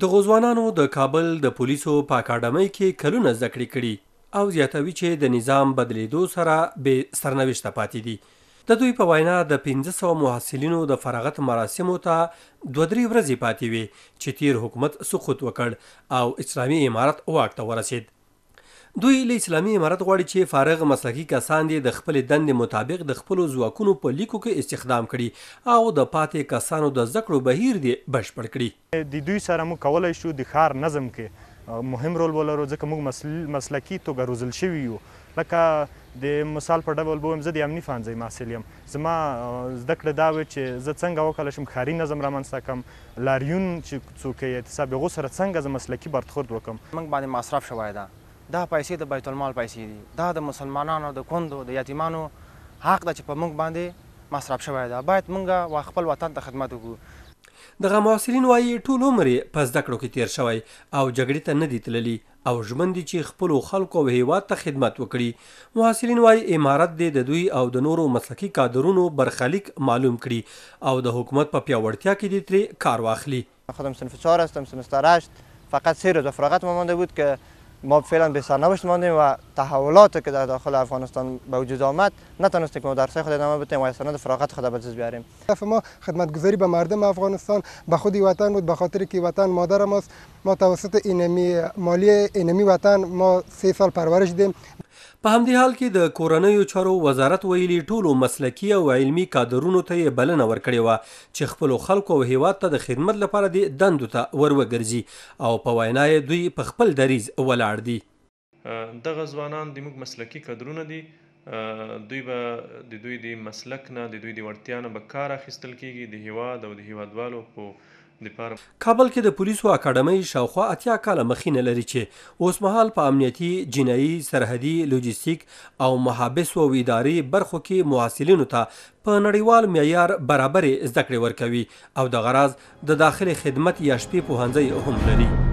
د غوځوانانو د کابل د پولیسو په اکاډمۍ کې کلونه زکړې کړي او زیاتوي چې د نظام بدلیدو سره به سرنوشت پاتې دي د دوی په وینا د 1500 محصلینو د فراغت مراسمو ته دوه درې ورځې پاتې وي چې تیر حکومت سقوط وکړ او اسلامي امارت واک ته ورسید دوی له اسلامي امارت غواړي چې فارغ مسلکي کسان دي د خپل دندې مطابق د خپل ځواکونو په لیکو کې استخدام کړي او د پاتې کسانو د زکړو بهیر دی بشپړ کړي د دوی سره مو کولای شو د خار نظم کې مهم رول ولرو ځکه موږ مسلکي توګه روزل شوي یو لکه د مثال په ډول بوم زه د امني فانځي محصل یم زما زده کړه دا و چې زه څنګه وکړم شم خاري نظم رامنځته کم لاریون چې څوک یې اعتصاب غوسره څنګه ز مسلکي برتخورد وکم موږ باندې مصرف شوای دا دا پیسې د بیت المال پیسې دي دا د مسلمانانو د کندو د یتیمانو حق ده چې په موږ باندې مصرف شوی ده باید موږ خپل وطن ته خدمت وکړو دغه محصلین وایي ټول عمر په زده کړو کې تیر شوی او جګړې ته نه دی تللی او ژمن دي چې خپل خلکو او هیواد ته خدمت وکړي محصلین وایي امارت دی د دوی او د نورو مسلکي کادرونو برخلیک معلوم کړي او د حکومت په پیاوړتیا کې دي ترې کار واخلي خودم سنف 4 هستم سمستر 8 فقط سه روز فراغت مونده بود که ما فعلا به سرنوشت ماندیم و تحولات که در داخل افغانستان به وجود آمد نتونستیم که ما درسای خود ادامه بتیم و اسناد فراغت خود به بیاریم ما گذاری به مردم افغانستان به خودی وطن بود به خاطر که وطن مادر ماست ما توسط اینمی مالی اینمی وطن ما سه سال پرورش دیم په همدې حال کې د کورنیو چارو وزارت ویلي ټولو مسلکي او علمي کادرونو ته یې بلنه ورکړې وه چې خپلو خلکو او هیواد ته د خدمت لپاره د دندو ته وروګرځي او په وینا یې دوی په خپل دریز ولاړ دي دغه ځوانان د موږ مسلکي کادرونه دي دوی به د دوی د مسلک نه د دوی د ورتیا نه به کار اخیستل کیږي د هیواد او د هیوادوالو په کابل کې د پولیسو اکاډمۍ شاوخوا اتیا کاله مخینه لري چې اوسمهال په امنیتي جنایي سرحدي لوجستیک او محابس او اداري برخو کې محصلینو ته په نړیوال معیار برابرې زده کړې ورکوي او د غراض د دا داخلي خدمت یا شپې پوهنځي هم لري